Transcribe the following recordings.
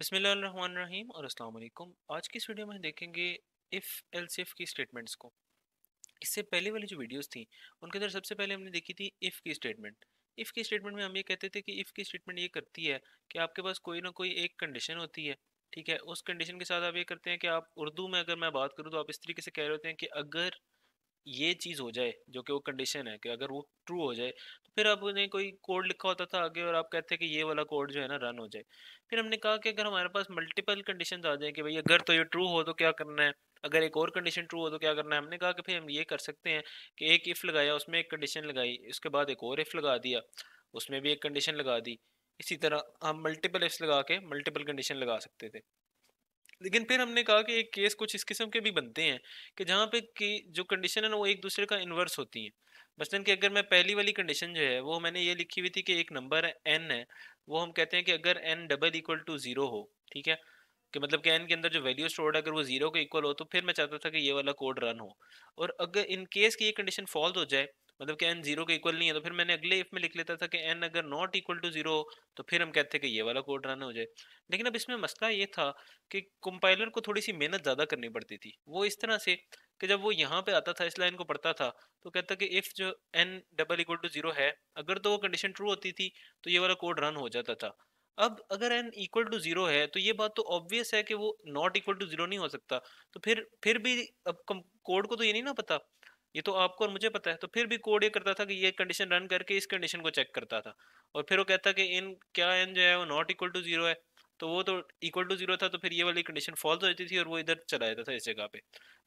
बिसमीम और अल्लाम आज की इस वीडियो में देखेंगे इफ़ एल्सिफ की स्टेटमेंट्स को इससे पहले वाली जो वीडियोस थी उनके अंदर सबसे पहले हमने देखी थी इफ़ की स्टेटमेंट इफ़ की स्टेटमेंट में हम ये कहते थे कि इफ़ की स्टेटमेंट ये करती है कि आपके पास कोई ना कोई एक कंडीशन होती है ठीक है उस कंडीशन के साथ आप ये करते हैं कि आप उर्दू में अगर मैं बात करूँ तो आप इस तरीके से कह रहे होते हैं कि अगर ये चीज़ हो जाए जो कि वो कंडीशन है कि अगर वो ट्रू हो जाए तो फिर आपने कोई कोड लिखा होता था आगे और आप कहते हैं कि ये वाला कोड जो है ना रन हो जाए फिर हमने कहा कि अगर हमारे पास मल्टीपल कंडीशन आ जाए कि भाई अगर तो ये ट्रू हो तो क्या करना है अगर एक और कंडीशन ट्रू हो तो क्या करना है हमने कहा कि फिर हम ये कर सकते हैं कि एक इफ़ लगाया उसमें एक कंडीशन लगाई उसके बाद एक और इफ़ लगा दिया उसमें भी एक कंडीशन लगा दी इसी तरह हम मल्टीपल इफ्स लगा के मल्टीपल कंडीशन लगा सकते थे लेकिन फिर हमने कहा कि एक केस कुछ इस किस्म के भी बनते हैं कि जहाँ पे कि जो कंडीशन है ना वो एक दूसरे का इन्वर्स होती है मसलन कि अगर मैं पहली वाली कंडीशन जो है वो मैंने ये लिखी हुई थी कि एक नंबर है एन है वो हम कहते हैं कि अगर N double equal to zero हो ठीक है कि मतलब कि एन के अंदर जो वैल्यू स्टोर्ड है अगर वो जीरो के इक्वल हो तो फिर मैं चाहता था कि ये वाला कोड रन हो और अगर इन केस की ये कंडीशन फॉल्स हो जाए मतलब कि एन जीरो के इक्वल नहीं है तो फिर मैंने अगले इफ में लिख लेता था कि एन अगर नॉट इक्वल टू जीरो तो फिर हम कहते कि ये वाला कोड रन हो जाए लेकिन अब इसमें मसला ये था कि कंपाइलर को थोड़ी सी मेहनत ज़्यादा करनी पड़ती थी वो इस तरह से कि जब वो यहाँ पे आता था इस लाइन को पढ़ता था तो कहता कि इफ़ जो N double equal to zero है अगर तो वो कंडीशन ट्रू होती थी तो ये वाला कोड रन हो जाता था अब अगर एन इक्वल टू जीरो है तो ये बात तो ऑब्वियस है कि वो नॉट इक्वल टू जीरो नहीं हो सकता तो फिर फिर भी अब कोड को तो ये नहीं ना पता ये तो आपको और मुझे पता है तो फिर भी कोड ये करता था कि ये कंडीशन रन करके इस कंडीशन को चेक करता था और फिर वो कहता कि इन क्या एन जो है वो नॉट इक्वल टू जीरो है तो वो तो इक्वल टू जीरो था तो फिर ये वाली कंडीशन फॉल्स हो जाती थी और वो इधर चला जाता था इस जगह पे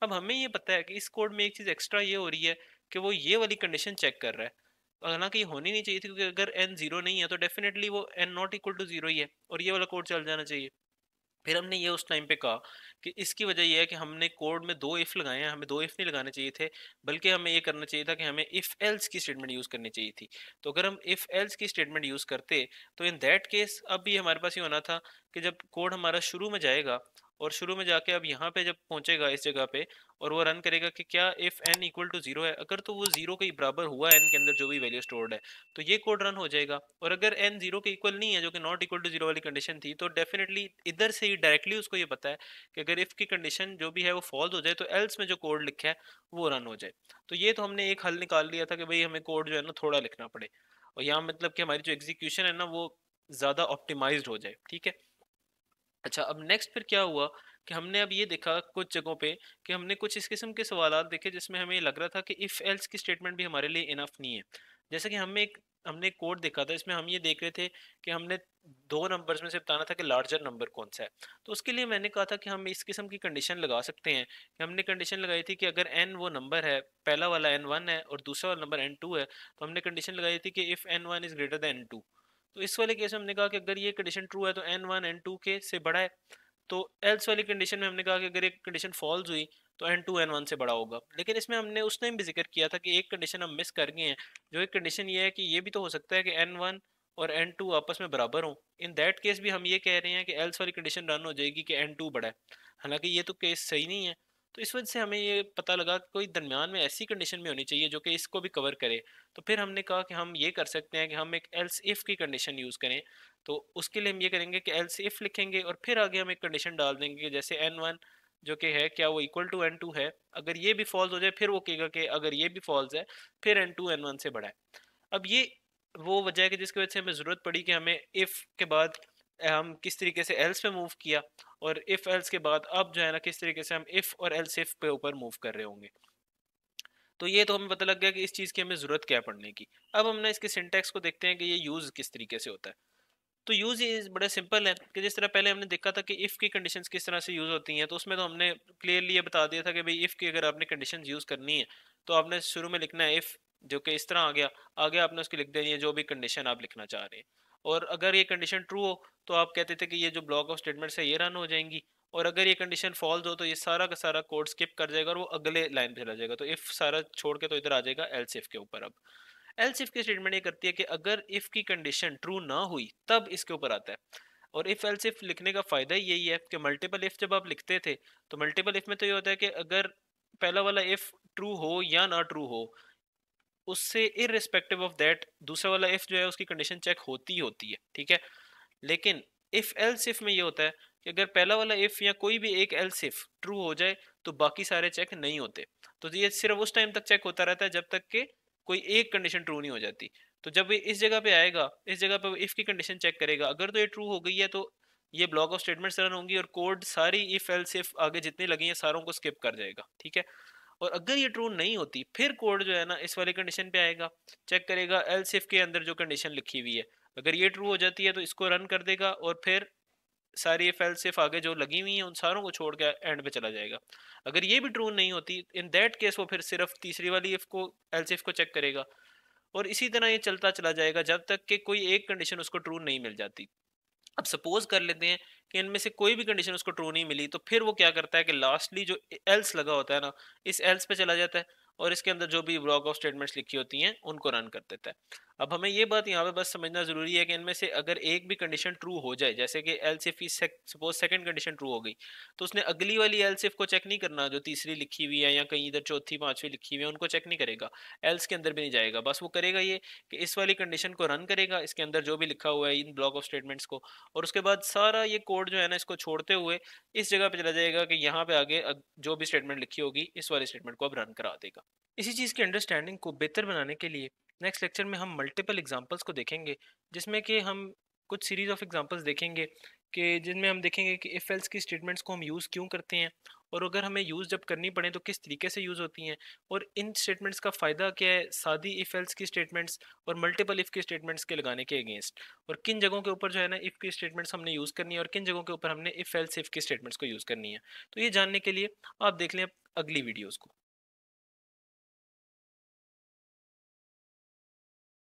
अब हमें ये पता है कि इस कोड में एक चीज़ एक्स्ट्रा ये हो रही है कि वो ये वाली कंडीशन चेक कर रहा है हालांकि ये होनी नहीं चाहिए थी क्योंकि अगर एन जीरो नहीं है तो डेफिनेटली वो N not equal to zero ही है और ये वाला कोड चल जाना चाहिए फिर हमने ये उस टाइम पे कहा कि इसकी वजह यह है कि हमने कोड में दो इफ़ लगाए हैं हमें दो इफ़ नहीं लगाने चाहिए थे बल्कि हमें ये करना चाहिए था कि हमें इफ़ एल्स की स्टेटमेंट यूज़ करनी चाहिए थी तो अगर हम इफ़ एल्स की स्टेटमेंट यूज़ करते तो इन दैट केस अब भी हमारे पास ये होना था कि जब कोड हमारा शुरू में जाएगा और शुरू में जाके अब यहाँ पे जब पहुंचेगा इस जगह पे और वो रन करेगा कि क्या if N equal to zero है अगर तो वो जीरो के बराबर हुआ एन के अंदर जो भी वैल्यू स्टोर्ड है तो ये कोड रन हो जाएगा और अगर एन जीरो के इक्वल नहीं है जो कि नॉट इक्वल टू जीरो वाली कंडीशन थी तो डेफिनेटली इधर से ही डायरेक्टली उसको ये पता है कि अगर इफ की कंडीशन जो भी है वो फॉल्स हो जाए तो एल्स में जो कोड लिखा है वो रन हो जाए तो ये तो हमने एक हल निकाल लिया था कि भाई हमें कोड जो है ना थोड़ा लिखना पड़े और यहाँ मतलब कि हमारी जो एग्जीक्यूशन है ना वो ज़्यादा ऑप्टिमाइज हो जाए ठीक है अच्छा अब नेक्स्ट फिर क्या हुआ कि हमने अब ये देखा कुछ जगहों पे कि हमने कुछ इस किस्म के सवाल देखे जिसमें हमें लग रहा था कि इफ़ एल्स की स्टेटमेंट भी हमारे लिए इनफ नहीं है जैसे कि हमें एक हमने एक कोड देखा था इसमें हम ये देख रहे थे कि हमने दो नंबर्स में से बताना था कि लार्जर नंबर कौन सा है तो उसके लिए मैंने कहा था कि हम इस किस्म की कंडीशन लगा सकते हैं कि हमने कंडीशन लगाई थी कि अगर एन वो नंबर है पहला वाला एन वन है और दूसरा वाला नंबर एन टू है तो हमने कंडीशन लगाई थी कि if N one is greater than two तो इस वाले केस में हमने कहा कि अगर ये कंडीशन ट्रू है तो एन वन एन टू के से बड़ा है तो एल्स वाली कंडीशन में हमने कहा कि अगर एक कंडीशन फॉल्स हुई तो एन टू एन वन से बड़ा होगा लेकिन इसमें हमने उस टाइम भी जिक्र किया था कि एक कंडीशन हम मिस कर गए हैं जो एक कंडीशन ये है कि ये भी तो हो सकता है कि एन वन और एन टू आपस में बराबर हों इन दैट केस भी हम ये कह रहे हैं कि एल्स वाली कंडीशन रन हो जाएगी कि एन टू बड़ा है हालांकि ये तो केस सही नहीं है तो इस वजह से हमें ये पता लगा कि कोई दरमियान में ऐसी कंडीशन में होनी चाहिए जो कि इसको भी कवर करे तो फिर हमने कहा कि हम ये कर सकते हैं कि हम एक एल्स इफ़ की कंडीशन यूज़ करें तो उसके लिए हम ये करेंगे कि एल्स इफ़ लिखेंगे और फिर आगे हम एक कंडीशन डाल देंगे जैसे एन वन जो कि है क्या वो इक्वल टू एन टू है अगर ये भी फॉल्स हो जाए फिर वो कहेगा कि अगर ये भी फॉल्स है फिर एन टू एन वन से बड़ा है अब ये वो वजह है कि जिसकी वजह से हमें ज़रूरत पड़ी कि हमें इफ़ के बाद हम किस तरीके से एल्स पे मूव किया और इफ़ एल्स के बाद अब जो है ना किस तरीके से हम इफ़ और एल्स इफ़ पे ऊपर मूव कर रहे होंगे तो ये तो हमें पता लग गया कि इस चीज़ की हमें ज़रूरत क्या पड़ने की अब हमने इसके सिंटेक्स को देखते हैं कि ये यूज़ किस तरीके से होता है तो यूज़ ये बड़े सिंपल है कि जिस तरह पहले हमने देखा था कि इफ़ की कंडीशंस किस तरह से यूज़ होती हैं तो उसमें तो हमने क्लियरली ये बता दिया था कि भाई इफ़ की अगर आपने कंडीशंस यूज़ करनी है तो आपने शुरू में लिखना है इफ़ जो कि इस तरह आ गया आगे आपने उसकी लिख देनी है जो भी कंडीशन आप लिखना चाह रहे हैं और अगर ये कंडीशन ट्रू हो तो आप कहते थे कि ये जो ब्लॉक ऑफ स्टेटमेंट्स है ये रन हो जाएंगी और अगर ये कंडीशन फॉल्स हो तो ये सारा का सारा कोड स्किप कर जाएगा और वो अगले लाइन पर चला जाएगा तो इफ़ सारा छोड़ के तो इधर आ जाएगा एल इफ के ऊपर अब एल इफ की स्टेटमेंट ये करती है कि अगर इफ़ की कंडीशन ट्रू ना हुई तब इसके ऊपर आता है और इफ़ एल इफ लिखने का फ़ायदा यही है कि मल्टीपल इफ़ जब आप लिखते थे तो मल्टीपल इफ़ में तो ये होता है कि अगर पहला वाला इफ़ ट्रू हो या ना ट्रू हो उससे इरिस्पेक्टिव ऑफ दैट दूसरा वाला इफ जो है उसकी कंडीशन चेक होती होती है ठीक है लेकिन इफ एल्स इफ में ये होता है कि अगर पहला वाला इफ या कोई भी एक एल्स इफ ट्रू हो जाए तो बाकी सारे चेक नहीं होते तो ये सिर्फ उस टाइम तक चेक होता रहता है जब तक कि कोई एक कंडीशन ट्रू नहीं हो जाती तो जब ये इस जगह पे आएगा इस जगह पे इफ की कंडीशन चेक करेगा अगर तो ये ट्रू हो गई है तो ये ब्लॉक ऑफ स्टेटमेंट्स रन होंगी और कोड सारी इफ एल्स इफ आगे जितनी लगी हैं सारों को स्किप कर जाएगा ठीक है और अगर ये ट्रू नहीं होती फिर कोड जो है ना इस वाली कंडीशन पे आएगा चेक करेगा एल सिफ के अंदर जो कंडीशन लिखी हुई है अगर ये ट्रू हो जाती है तो इसको रन कर देगा और फिर सारी एफ एल सिफ आगे जो लगी हुई हैं उन सारों को छोड़ के एंड पे चला जाएगा अगर ये भी ट्रू नहीं होती इन दैट केस वो फिर सिर्फ तीसरी वाली एफ को एल सिफ को चेक करेगा और इसी तरह ये चलता चला जाएगा जब तक कि कोई एक कंडीशन उसको ट्रू नहीं मिल जाती अब सपोज कर लेते हैं कि इनमें से कोई भी कंडीशन उसको ट्रू नहीं मिली तो फिर वो क्या करता है कि लास्टली जो एल्स लगा होता है ना इस एल्स पे चला जाता है और इसके अंदर जो भी ब्लॉक ऑफ स्टेटमेंट्स लिखी होती हैं उनको रन कर देता है अब हमें ये बात यहाँ पे बस समझना जरूरी है कि इनमें से अगर एक भी कंडीशन ट्रू हो जाए जैसे कि एल सिफ सपोज सेकंड कंडीशन ट्रू हो गई तो उसने अगली वाली एल सिफ को चेक नहीं करना जो तीसरी लिखी हुई है या कहीं इधर चौथी पांचवी लिखी हुई है उनको चेक नहीं करेगा एल्स के अंदर भी नहीं जाएगा बस वो करेगा ये कि इस वाली कंडीशन को रन करेगा इसके अंदर जो भी लिखा हुआ है इन ब्लॉक ऑफ स्टेटमेंट्स को और उसके बाद सारा ये कोड जो है ना इसको छोड़ते हुए इस जगह पर चला जाएगा कि यहाँ पे आगे जो भी स्टेटमेंट लिखी होगी इस वाली स्टेटमेंट को अब रन करा देगा इसी चीज़ की अंडरस्टैंडिंग को बेहतर बनाने के लिए नेक्स्ट लेक्चर में हम मल्टीपल एग्जांपल्स को देखेंगे जिसमें कि हम कुछ सीरीज़ ऑफ एग्जांपल्स देखेंगे कि जिनमें हम देखेंगे कि इफ़ एल्स की स्टेटमेंट्स को हम यूज़ क्यों करते हैं और अगर हमें यूज़ जब करनी पड़े तो किस तरीके से यूज़ होती हैं और इन स्टेटमेंट्स का फ़ायदा क्या है सादी इफ़ एल्स की स्टेटमेंट्स और मल्टीपल इफ़ की स्टेटमेंट्स के लगाने के अगेंस्ट और किन जगहों के ऊपर जो है ना इफ़ की स्टेटमेंट्स हमने यूज़ करनी है और किन जगहों के ऊपर हमने इफ़ एल्स इफ़ की स्टेटमेंट्स को यूज़ करनी है तो ये जानने के लिए आप देख लें अगली वीडियोज़ को